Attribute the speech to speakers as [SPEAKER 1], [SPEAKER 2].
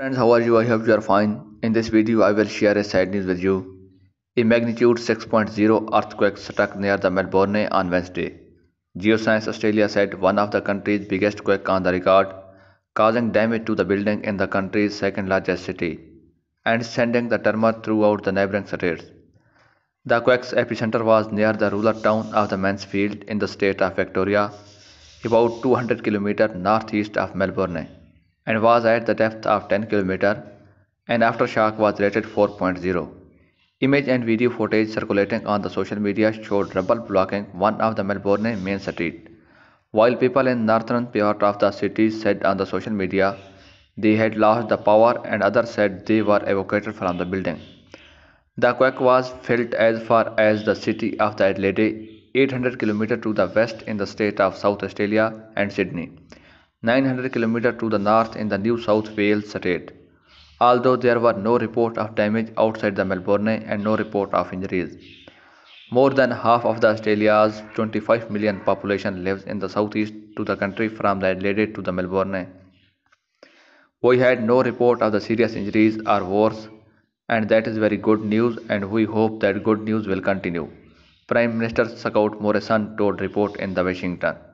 [SPEAKER 1] Friends, how are you? I hope you are fine. In this video, I will share a sad news with you. A magnitude 6.0 earthquake struck near the Melbourne on Wednesday. Geoscience Australia said one of the country's biggest quake on the record, causing damage to the building in the country's second largest city and sending the tremor throughout the neighboring states. The quake's epicenter was near the rural town of the Mansfield in the state of Victoria, about 200 km northeast of Melbourne and was at the depth of 10 km and aftershock was rated 4.0. Image and video footage circulating on the social media showed rubble blocking one of the Melbourne main street. While people in northern part of the city said on the social media they had lost the power and others said they were evacuated from the building. The quake was felt as far as the city of the Adelaide, 800 km to the west in the state of South Australia and Sydney. 900 km to the north in the New South Wales state. Although there were no reports of damage outside the Melbourne and no report of injuries. More than half of the Australia's 25 million population lives in the southeast to the country from the Adelaide to the Melbourne. We had no report of the serious injuries or worse, and that is very good news and we hope that good news will continue. Prime Minister Scott Morrison told report in the Washington.